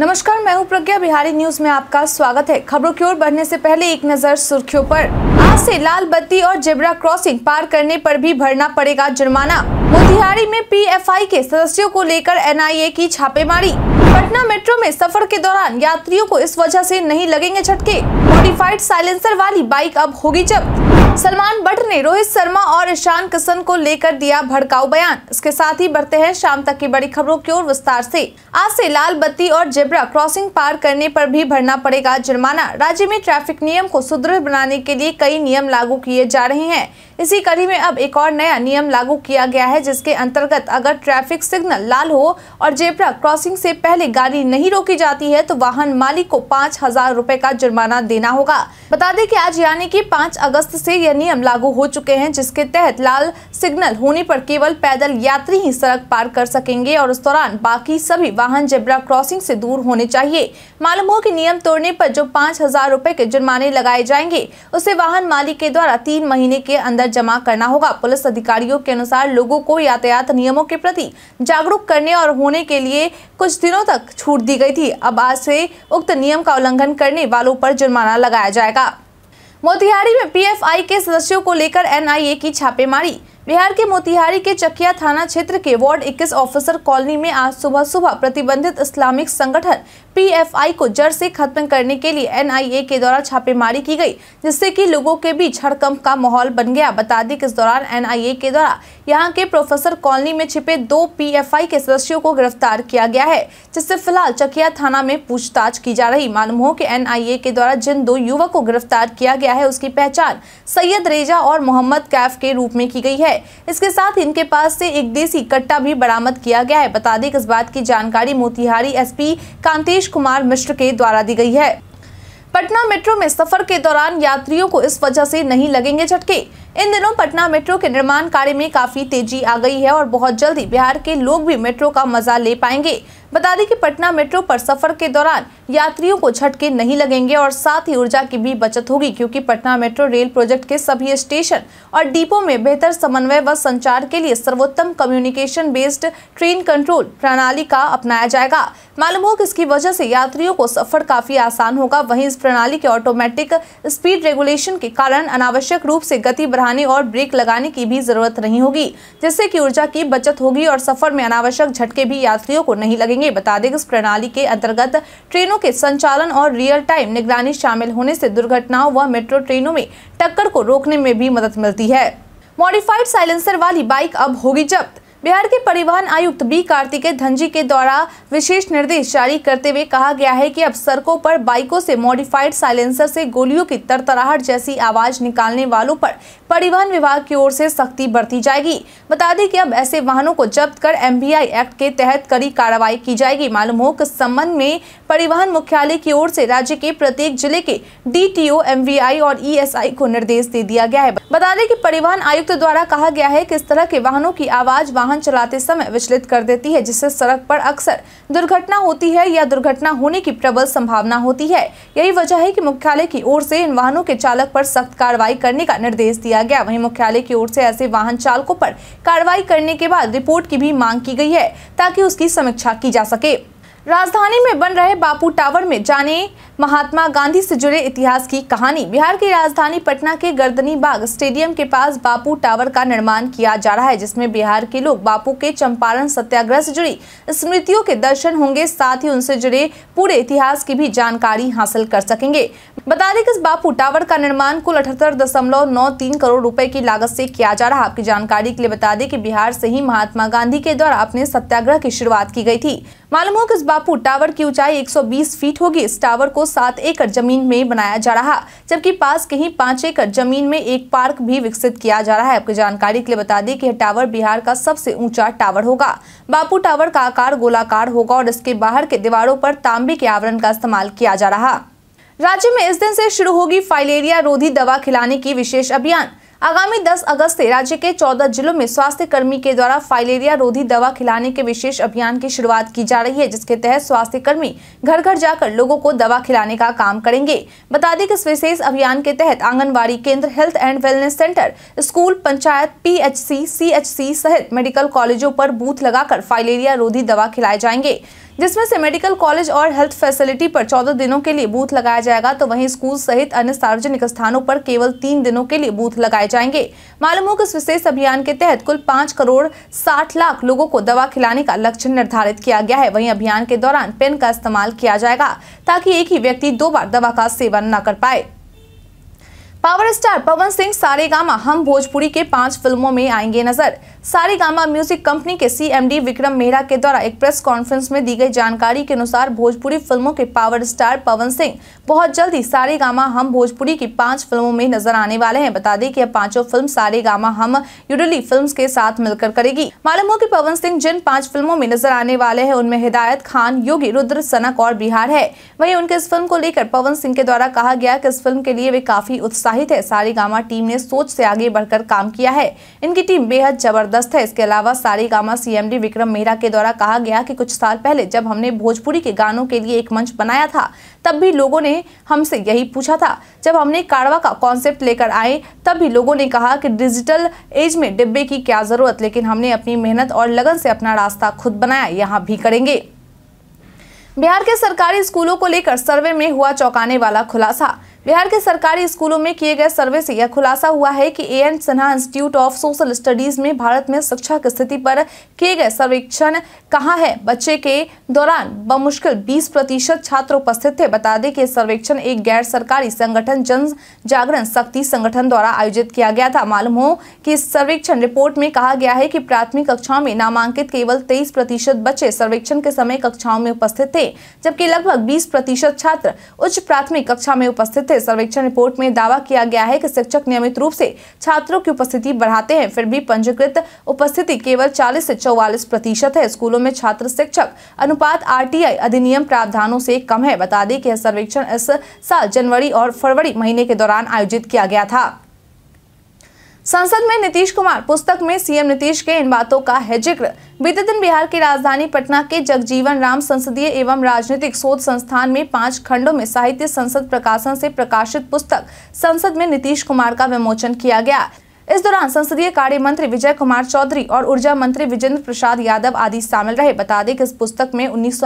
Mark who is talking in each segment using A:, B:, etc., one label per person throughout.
A: नमस्कार मैं हूं प्रज्ञा बिहारी न्यूज में आपका स्वागत है खबरों की ओर बढ़ने से पहले एक नजर सुर्खियों पर आज से लाल बत्ती और जेबरा क्रॉसिंग पार करने पर भी भरना पड़ेगा जुर्माना मोतिहारी में पीएफआई के सदस्यों को लेकर एनआईए की छापेमारी पटना मेट्रो में सफर के दौरान यात्रियों को इस वजह ऐसी नहीं लगेंगे झटके मोडिफाइड साइलेंसर वाली बाइक अब होगी जब्त सलमान बट ने रोहित शर्मा और ईशान किशन को लेकर दिया भड़काऊ बयान इसके साथ ही बढ़ते हैं शाम तक की बड़ी खबरों की ओर विस्तार से आज से लाल बत्ती और जेब्रा क्रॉसिंग पार करने पर भी भरना पड़ेगा जुर्माना राज्य में ट्रैफिक नियम को सुदृढ़ बनाने के लिए कई नियम लागू किए जा रहे हैं इसी कड़ी में अब एक और नया नियम लागू किया गया है जिसके अंतर्गत अगर ट्रैफिक सिग्नल लाल हो और जेब्रा क्रॉसिंग से पहले गाड़ी नहीं रोकी जाती है तो वाहन मालिक को पाँच हजार रूपए का जुर्माना देना होगा बता दें कि आज यानी कि पाँच अगस्त से यह नियम लागू हो चुके हैं जिसके तहत लाल सिग्नल होने पर केवल पैदल यात्री ही सड़क पार कर सकेंगे और उस दौरान बाकी सभी वाहन जेब्रा क्रॉसिंग से दूर होने चाहिए मालूम हो कि नियम तोड़ने पर जो पाँच हजार रूपए के जुर्माने लगाए जाएंगे उसे वाहन मालिक के द्वारा तीन महीने के अंदर जमा करना होगा पुलिस अधिकारियों के अनुसार लोगो को यातायात नियमों के प्रति जागरूक करने और होने के लिए कुछ दिनों तक छूट दी गई थी अब आज से उक्त नियम का उल्लंघन करने वालों पर जुर्माना लगाया जाएगा मोतिहारी में पीएफआई के सदस्यों को लेकर एनआईए की छापेमारी बिहार के मोतिहारी के चकिया थाना क्षेत्र के वार्ड 21 ऑफिसर कॉलोनी में आज सुबह सुबह प्रतिबंधित इस्लामिक संगठन पीएफआई को जड़ से खत्म करने के लिए एनआईए के द्वारा छापेमारी की गई जिससे कि लोगों के बीच हड़कंप का माहौल बन गया बता दें कि इस दौरान एनआईए के द्वारा यहां के प्रोफेसर कॉलोनी में छिपे दो पी के सदस्यों को गिरफ्तार किया गया है जिससे फिलहाल चकिया थाना में पूछताछ की जा रही मालूम हो की एन के द्वारा जिन दो युवक को गिरफ्तार किया गया है उसकी पहचान सैयद रेजा और मोहम्मद कैफ के रूप में की गई है इसके साथ इनके पास से एक देसी कट्टा भी बरामद किया गया है बता दें इस बात की जानकारी मोतिहारी एसपी कांतेश कुमार मिश्र के द्वारा दी गई है पटना मेट्रो में सफर के दौरान यात्रियों को इस वजह से नहीं लगेंगे झटके इन दिनों पटना मेट्रो के निर्माण कार्य में काफी तेजी आ गई है और बहुत जल्दी बिहार के लोग भी मेट्रो का मजा ले पाएंगे बता दें कि पटना मेट्रो पर सफर के दौरान यात्रियों को झटके नहीं लगेंगे और साथ ही ऊर्जा की भी बचत होगी क्योंकि पटना मेट्रो रेल प्रोजेक्ट के सभी स्टेशन और डिपो में बेहतर समन्वय व संचार के लिए सर्वोत्तम कम्युनिकेशन बेस्ड ट्रेन कंट्रोल प्रणाली का अपनाया जाएगा मालूम हो कि इसकी वजह से यात्रियों को सफर काफी आसान होगा वहीं इस प्रणाली के ऑटोमेटिक स्पीड रेगुलेशन के कारण अनावश्यक रूप से गति बढ़ाने और ब्रेक लगाने की भी जरूरत नहीं होगी जिससे की ऊर्जा की बचत होगी और सफर में अनावश्यक झटके भी यात्रियों को नहीं लगेंगे बता दें इस प्रणाली के अंतर्गत ट्रेनों के संचालन और रियल टाइम निगरानी शामिल होने से दुर्घटनाओं व मेट्रो ट्रेनों में टक्कर को रोकने में भी मदद मिलती है मॉडिफाइड साइलेंसर वाली बाइक अब होगी जब्त बिहार के परिवहन आयुक्त बी कार्तिकेय धनजी के द्वारा विशेष निर्देश जारी करते हुए कहा गया है कि अब सड़कों पर बाइकों से मॉडिफाइड साइलेंसर से गोलियों की तरतराहट जैसी आवाज निकालने वालों पर परिवहन विभाग की ओर से सख्ती बरती जाएगी बता दें कि अब ऐसे वाहनों को जब्त कर एमबीआई एक्ट के तहत कड़ी कार्रवाई की जाएगी मालूम हो कि संबंध में परिवहन मुख्यालय की ओर से राज्य के प्रत्येक जिले के डीटीओ एमवीआई और ईएसआई e को निर्देश दे दिया गया है बता दें कि परिवहन आयुक्त द्वारा कहा गया है कि इस तरह के वाहनों की आवाज वाहन चलाते समय विचलित कर देती है जिससे सड़क पर अक्सर दुर्घटना होती है या दुर्घटना होने की प्रबल संभावना होती है यही वजह है कि मुख्यालय की ओर से इन वाहनों के चालक पर सख्त कार्रवाई करने का निर्देश दिया गया वहीं मुख्यालय की ओर से ऐसे वाहन चालकों पर कार्रवाई करने के बाद रिपोर्ट की भी मांग की गई है ताकि उसकी समीक्षा की जा सके राजधानी में बन रहे बापू टावर में जाने महात्मा गांधी से जुड़े इतिहास की कहानी बिहार की राजधानी पटना के गर्दनी बाग स्टेडियम के पास बापू टावर का निर्माण किया जा रहा है जिसमें बिहार के लोग बापू के चंपारण सत्याग्रह से जुड़ी स्मृतियों के दर्शन होंगे साथ ही उनसे जुड़े पूरे इतिहास की भी जानकारी हासिल कर सकेंगे बता दें कि इस बापू टावर का निर्माण कुल अठहत्तर दशमलव नौ तीन करोड़ रुपए की लागत से किया जा रहा आपकी जानकारी के लिए बता दें कि बिहार से ही महात्मा गांधी के द्वारा अपने सत्याग्रह की शुरुआत की गई थी मालूम हो कि इस बापू टावर की ऊंचाई 120 फीट होगी इस टावर को सात एकड़ जमीन में बनाया जा रहा जबकि पास कहीं पांच पाँच एकड़ जमीन में एक पार्क भी विकसित किया जा रहा है आपकी जानकारी के लिए बता दें कि यह टावर बिहार का सबसे ऊंचा टावर होगा बापू टावर का आकार गोलाकार होगा और इसके बाहर के दीवारों पर तांबे के आवरण का इस्तेमाल किया जा रहा राज्य में इस दिन से शुरू होगी फाइलेरिया रोधी दवा खिलाने की विशेष अभियान आगामी 10 अगस्त से राज्य के 14 जिलों में स्वास्थ्य कर्मी के द्वारा फाइलेरिया रोधी दवा खिलाने के विशेष अभियान की शुरुआत की जा रही है जिसके तहत स्वास्थ्य कर्मी घर घर जाकर लोगों को दवा खिलाने का काम करेंगे बता दें कि इस विशेष अभियान के तहत आंगनबाड़ी केंद्र health and wellness centre school panchayat P H सहित मेडिकल कॉलेजों पर बूथ लगाकर फाइलेरिया रोधी दवा खिलाए जाएंगे जिसमें से मेडिकल कॉलेज और हेल्थ फैसिलिटी पर चौदह दिनों के लिए बूथ लगाया जाएगा तो वहीं स्कूल सहित अन्य सार्वजनिक स्थानों पर केवल तीन दिनों के लिए बूथ लगाए जाएंगे मालूम हो कि इस विशेष अभियान के तहत कुल पाँच करोड़ साठ लाख लोगों को दवा खिलाने का लक्ष्य निर्धारित किया गया है वहीं अभियान के दौरान पेन का इस्तेमाल किया जाएगा ताकि एक ही व्यक्ति दो बार दवा का सेवन न कर पाए पावर स्टार पवन सिंह सारेगामा हम भोजपुरी के पांच फिल्मों में आएंगे नजर सारेगामा म्यूजिक कंपनी के सीएमडी विक्रम मेहरा के द्वारा एक प्रेस कॉन्फ्रेंस में दी गई जानकारी के अनुसार भोजपुरी फिल्मों के पावर स्टार पवन सिंह बहुत जल्दी गामा हम भोजपुरी की पांच फिल्मों में नजर आने वाले हैं बता दें कि अब पांचों फिल्म गामा हम यूडली फिल्म्स के साथ मिलकर करेगी मालूम हो की पवन सिंह जिन पांच फिल्मों में नजर आने वाले है उनमें हिदायत खान योगी रुद्र सनक और बिहार है वही उनके इस फिल्म को लेकर पवन सिंह के द्वारा कहा गया की इस फिल्म के लिए वे काफी उत्साहित है सारेगामा टीम ने सोच ऐसी आगे बढ़कर काम किया है इनकी टीम बेहद जबरदस्त जबरदस्त है इसके अलावा सारी गामा सीएमडी विक्रम मेहरा के द्वारा कहा गया कि कुछ साल पहले जब हमने भोजपुरी के गानों के लिए एक मंच बनाया था तब भी लोगों ने हमसे यही पूछा था जब हमने कारवा का कॉन्सेप्ट लेकर आए तब भी लोगों ने कहा कि डिजिटल एज में डिब्बे की क्या ज़रूरत लेकिन हमने अपनी मेहनत और लगन से अपना रास्ता खुद बनाया यहाँ भी करेंगे बिहार के सरकारी स्कूलों को लेकर सर्वे में हुआ चौंकाने वाला खुलासा बिहार के सरकारी स्कूलों में किए गए सर्वे से यह खुलासा हुआ है कि A N Sinha institute of social studies में भारत में शिक्षा की स्थिति पर किए गए सर्वेक्षण कहाँ है बच्चे के दौरान बमुश्किल 20 प्रतिशत छात्र उपस्थित थे बता दें कि सर्वेक्षण एक गैर सरकारी संगठन जन जागरण शक्ति संगठन द्वारा आयोजित किया गया था मालूम हो कि इस सर्वेक्षण रिपोर्ट में कहा गया है कि प्राथमिक कक्षाओं में नामांकित केवल तेईस प्रतिशत बच्चे सर्वेक्षण के समय कक्षाओं में उपस्थित थे जबकि लगभग बीस प्रतिशत छात्र उच्च प्राथमिक कक्षा में उपस्थित थे सर्वेक्षण रिपोर्ट में दावा किया गया है कि शिक्षक नियमित रूप से छात्रों की उपस्थिति बढ़ाते हैं फिर भी पंजीकृत उपस्थिति केवल 40 से 44 प्रतिशत है स्कूलों में छात्र शिक्षक अनुपात आरटीआई अधिनियम प्रावधानों से कम है बता दें कि यह सर्वेक्षण इस साल जनवरी और फरवरी महीने के दौरान आयोजित किया गया था संसद में नीतीश कुमार पुस्तक में सीएम नीतीश के इन बातों का है जिक्र बीते दिन बिहार की राजधानी पटना के जगजीवन राम संसदीय एवं राजनीतिक शोध संस्थान में पांच खंडों में साहित्य संसद प्रकाशन से प्रकाशित पुस्तक संसद में नीतीश कुमार का विमोचन किया गया इस दौरान संसदीय कार्य मंत्री विजय कुमार चौधरी और ऊर्जा मंत्री विजेंद्र प्रसाद यादव आदि शामिल रहे बता दें कि इस पुस्तक में उन्नीस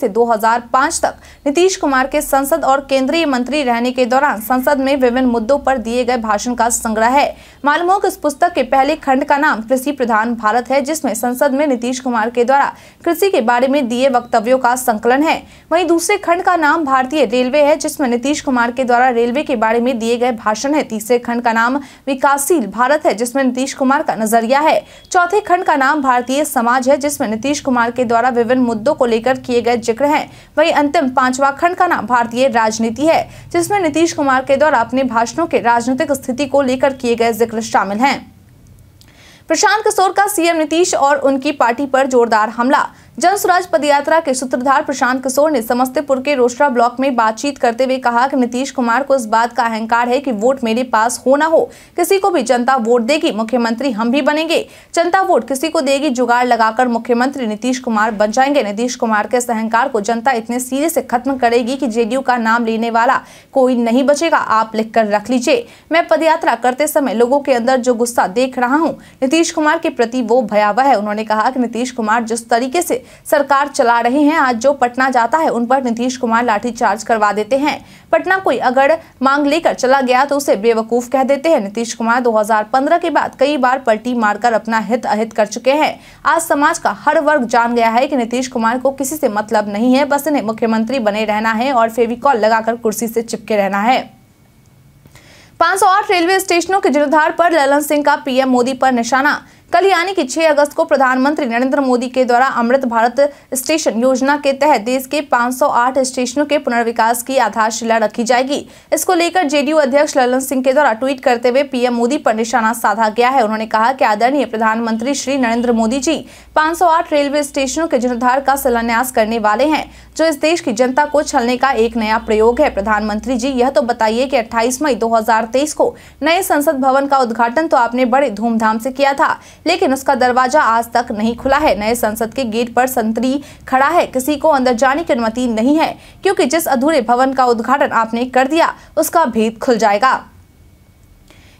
A: से 2005 तक नीतीश कुमार के संसद और केंद्रीय मंत्री रहने के दौरान संसद में विभिन्न मुद्दों पर दिए गए भाषण का संग्रह है मालूम हो कि इस पुस्तक के पहले खंड का नाम कृषि प्रधान भारत है जिसमे संसद में नीतीश कुमार के द्वारा कृषि के बारे में दिए वक्तव्यों का संकलन है वही दूसरे खंड का नाम भारतीय रेलवे है जिसमे नीतीश कुमार के द्वारा रेलवे के बारे में दिए गए भाषण है तीसरे खंड का नाम विकासशील भारत है जिसमें नीतीश कुमार का नजरिया है चौथे खंड का नाम भारतीय समाज है जिसमें नीतीश कुमार के द्वारा विभिन्न मुद्दों को लेकर किए गए जिक्र हैं वहीं अंतिम पांचवा खंड का नाम भारतीय राजनीति है जिसमें नीतीश कुमार के द्वारा अपने भाषणों के राजनीतिक स्थिति को लेकर किए गए जिक्र शामिल हैं प्रशांत किशोर का सीएम नीतीश और उनकी पार्टी पर जोरदार हमला जन स्वराज पदयात्रा के सूत्रधार प्रशांत किशोर ने समस्तीपुर के रोसड़ा ब्लॉक में बातचीत करते हुए कहा कि नीतीश कुमार को इस बात का अहंकार है कि वोट मेरे पास हो ना हो किसी को भी जनता वोट देगी मुख्यमंत्री हम भी बनेंगे जनता वोट किसी को देगी जुगाड़ लगाकर मुख्यमंत्री नीतीश कुमार बन जाएंगे नीतीश कुमार के इस अहंकार को जनता इतने सीरे से खत्म करेगी की जेडीयू का नाम लेने वाला कोई नहीं बचेगा आप लिख कर रख लीजिए मैं पदयात्रा करते समय लोगों के अंदर जो गुस्सा देख रहा हूँ नीतीश कुमार के प्रति वो भयावह है उन्होंने कहा की नीतीश कुमार जिस तरीके ऐसी सरकार चला रहे हैं आज जो पटना जाता है उन पर नीतीश कुमार लाठीचार्ज करवा देते हैं पटना कोई अगर मांग लेकर चला गया तो उसे बेवकूफ कह देते हैं नीतीश कुमार 2015 के बाद कई बार पलटी मारकर अपना हित अहित कर चुके हैं आज समाज का हर वर्ग जान गया है कि नीतीश कुमार को किसी से मतलब नहीं है बस इन्हें मुख्यमंत्री बने रहना है और फेविकॉल लगाकर कुर्सी से चिपके रहना है पांच रेलवे स्टेशनों के जीर्णोद्धार पर ललन सिंह का पीएम मोदी पर निशाना कल यानी कि 6 अगस्त को प्रधानमंत्री नरेंद्र मोदी के द्वारा अमृत भारत स्टेशन योजना के तहत देश के 508 स्टेशनों के पुनर्विकास की आधारशिला रखी जाएगी इसको लेकर जेडीयू अध्यक्ष ललन सिंह के द्वारा ट्वीट करते हुए पीएम मोदी पर निशाना साधा गया है उन्होंने कहा कि आदरणीय प्रधानमंत्री श्री नरेंद्र मोदी जी 508 रेलवे स्टेशनों के जीर्णोद्वार का शिलान्यास करने वाले हैं जो इस देश की जनता को छलने का एक नया प्रयोग है प्रधानमंत्री जी यह तो बताइए की अट्ठाईस मई दो को नए संसद भवन का उद्घाटन तो आपने बड़े धूमधाम से किया था लेकिन उसका दरवाजा आज तक नहीं खुला है नए संसद के गेट पर संतरी खड़ा है किसी को अंदर जाने की अनुमति नहीं है क्योंकि जिस अधूरे भवन का उद्घाटन आपने कर दिया उसका भेद खुल जाएगा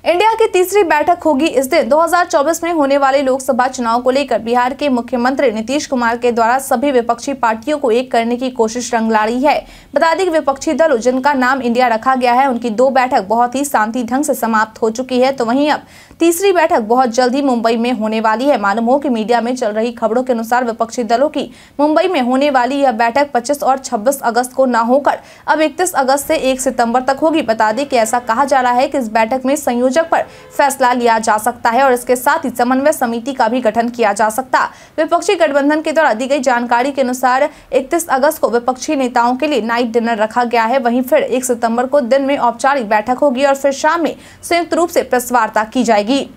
A: इंडिया की तीसरी बैठक होगी इस दिन 2024 में होने वाले लोकसभा चुनाव को लेकर बिहार के मुख्यमंत्री नीतीश कुमार के द्वारा सभी विपक्षी पार्टियों को एक करने की कोशिश रंग ला रही है बता दें विपक्षी दल जिनका नाम इंडिया रखा गया है उनकी दो बैठक बहुत ही शांति ढंग से समाप्त हो चुकी है तो वही अब तीसरी बैठक बहुत जल्द ही मुंबई में होने वाली है मालूम हो कि मीडिया में चल रही खबरों के अनुसार विपक्षी दलों की मुंबई में होने वाली यह बैठक 25 और 26 अगस्त को न होकर अब 31 अगस्त से 1 सितंबर तक होगी बता दें कि ऐसा कहा जा रहा है कि इस बैठक में संयोजन शीर्षक पर फैसला लिया जा सकता है और इसके साथ ही समन्वय समिति का भी गठन किया जा सकता विपक्षी गठबंधन के द्वारा दी गई जानकारी के अनुसार इकतीस अगस्त को विपक्षी नेताओं के लिए नाइट डिनर रखा गया है वहीं फिर एक सितम्बर को दिन में औपचारिक बैठक होगी और फिर शाम में संयुक्त रूप से प्रेस वार्ता की जाएगी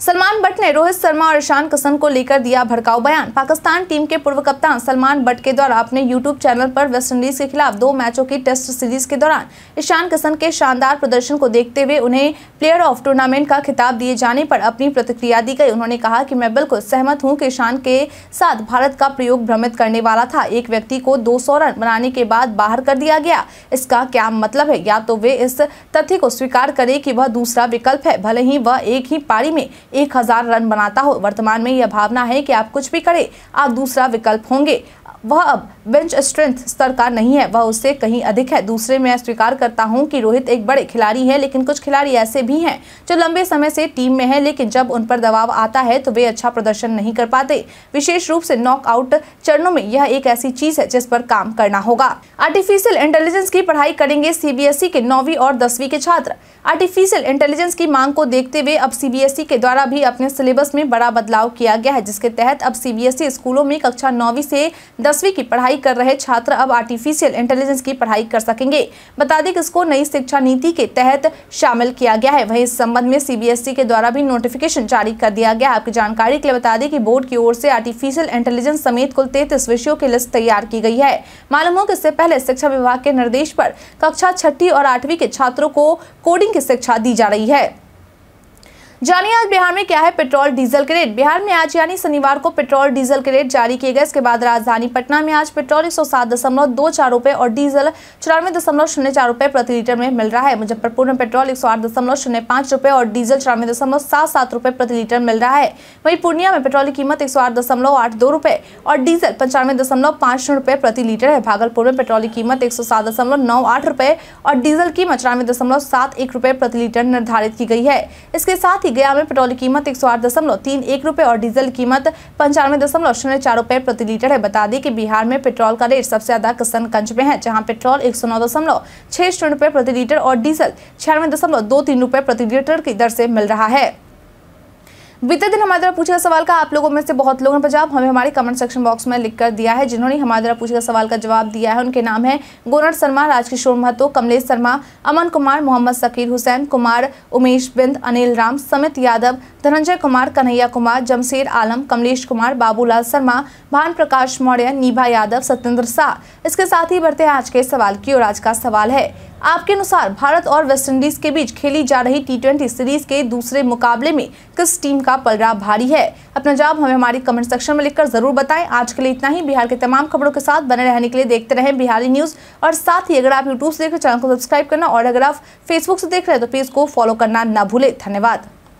A: सलमान भट्ट ने रोहित शर्मा और ईशान किशन को लेकर दिया भड़काऊ बयान पाकिस्तान टीम के पूर्व कप्तान सलमान भट्ट के द्वारा अपने यूट्यूब चैनल पर वेस्टइंडीज के खिलाफ दो मैचों की टेस्ट सीरीज के दौरान ईशान किशन के शानदार प्रदर्शन को देखते हुए उन्हें प्लेयर ऑफ टूर्नामेंट का खिताब दिए जाने पर अपनी प्रतिक्रिया दी गई उन्होंने कहा कि मैं बिल्कुल सहमत हूँ कि ईशान के साथ भारत का प्रयोग भ्रमित करने वाला था एक व्यक्ति को दो रन बनाने के बाद बाहर कर दिया गया इसका क्या मतलब है या तो वे इस तथ्य को स्वीकार करें कि वह दूसरा विकल्प है भले ही वह एक ही पारी में एक हजार रन बनाता हो वर्तमान में यह भावना है कि आप कुछ भी करें आप दूसरा विकल्प होंगे वह अब बेंच स्ट्रेंथ स्तर का नहीं है वह उससे कहीं अधिक है दूसरे मैं स्वीकार करता हूं कि रोहित एक बड़े खिलाड़ी है लेकिन कुछ खिलाड़ी ऐसे भी हैं जो लंबे समय से टीम में है लेकिन जब उन पर दबाव आता है तो वे अच्छा प्रदर्शन नहीं कर पाते विशेष रूप से नॉकआउट चरणों में यह एक ऐसी चीज है जिस पर काम करना होगा आर्टिफिशियल इंटेलिजेंस की पढ़ाई करेंगे सीबीएसई e के नौवीं और दसवीं के छात्र आर्टिफिशियल इंटेलिजेंस की मांग को देखते हुए अब सी e के द्वारा भी अपने सिलेबस में बड़ा बदलाव किया गया है जिसके तहत अब सी e स्कूलों में कक्षा नौवीं से दस दसवीं की पढ़ाई कर रहे छात्र अब आर्टिफिशियल इंटेलिजेंस की पढ़ाई कर सकेंगे बता दें कि इसको नई शिक्षा नीति के तहत शामिल किया गया है वहीं इस संबंध में सीबीएसई e के द्वारा भी नोटिफिकेशन जारी कर दिया गया आपकी जानकारी के लिए बता दें कि बोर्ड की ओर से आर्टिफिशियल इंटेलिजेंस समेत कुल तैतीस विषयों की लिस्ट तैयार की गई है मालूम हो कि इससे पहले शिक्षा विभाग के निर्देश पर कक्षा छठी और आठवीं के छात्रों को कोडिंग की शिक्षा दी जा रही है जानिए आज बिहार में क्या है पेट्रोल डीजल के रेट बिहार में आज यानी शनिवार को पेट्रोल डीजल के रेट जारी किए गए इसके बाद राजधानी पटना में आज पेट्रोल एक सौ सात दशमलव दो चार और डीजल चौरानवे दशमलव शून्य चार रुपए प्रति लीटर में मिल रहा है मुजफ्फरपुर में पेट्रोल एक सौ आठ दशमलव शून्य पांच रुपए और डीजल चौरानवे दशमलव सात सात रुपए प्रति लीटर मिल रहा है वहीं पूर्णिया में पेट्रोल की कीमत एक सौ आठ दशमलव आठ दो रुपये और डीजल पंचानवे दशमलव पांच शून्य रुपए प्रति लीटर है भागलपुर में पेट्रोल की कीमत एक सौ सात दशमलव नौ आठ रुपये और डीजल कीमत चौरानवे दशमलव सात एक रुपये प्रति लीटर निर्धारित की गई है इसके साथ ही गया में पेट्रोल की कीमत एक सौ आठ दशमलव तीन एक और डीजल की कीमत पंचानवे दशमलव शून्य चार रूपए प्रति लीटर है बता दें कि बिहार में पेट्रोल का रेट सबसे ज्यादा किशनगंज में है जहां पेट्रोल एक सौ नौ दशमलव छह शून्य रुपए प्रति लीटर और डीजल छियानवे दशमलव दो तीन रूपए प्रति लीटर की दर से मिल रहा है बीते दिन हमारे द्वारा पूछा सवाल का आप लोगों में से बहुत लोगों ने जवाब हमें हमारे कमेंट सेक्शन बॉक्स में लिख कर दिया है जिन्होंने हमारे द्वारा पूछे सवाल का जवाब दिया है उनके नाम है गोनर शर्मा राजकिशोर महतो कमलेश शर्मा अमन कुमार मोहम्मद सकीर हुसैन कुमार उमेश बिंद अनिल राम समित यादव धनंजय कुमार कन्हैया कुमार जमशेर आलम कमलेश कुमार बाबूलाल शर्मा भान प्रकाश मौर्य नीभा यादव सत्येंद्र शाह इसके साथ ही बढ़ते हैं आज के सवाल की और आज का सवाल है आपके अनुसार भारत और वेस्टइंडीज के बीच खेली जा रही टी सीरीज के दूसरे मुकाबले में किस टीम का पलड़ा भारी है अपना जवाब हमें हमारी कमेंट सेक्शन में लिखकर जरूर बताएं आज के लिए इतना ही बिहार के तमाम खबरों के साथ बने रहने के लिए देखते रहें बिहारी न्यूज और साथ ही अगर आप यूट्यूब से देख रहे चैनल को सब्सक्राइब करना और अगर आप फेसबुक से देख रहे हैं तो पेज को फॉलो करना ना भूले धन्यवाद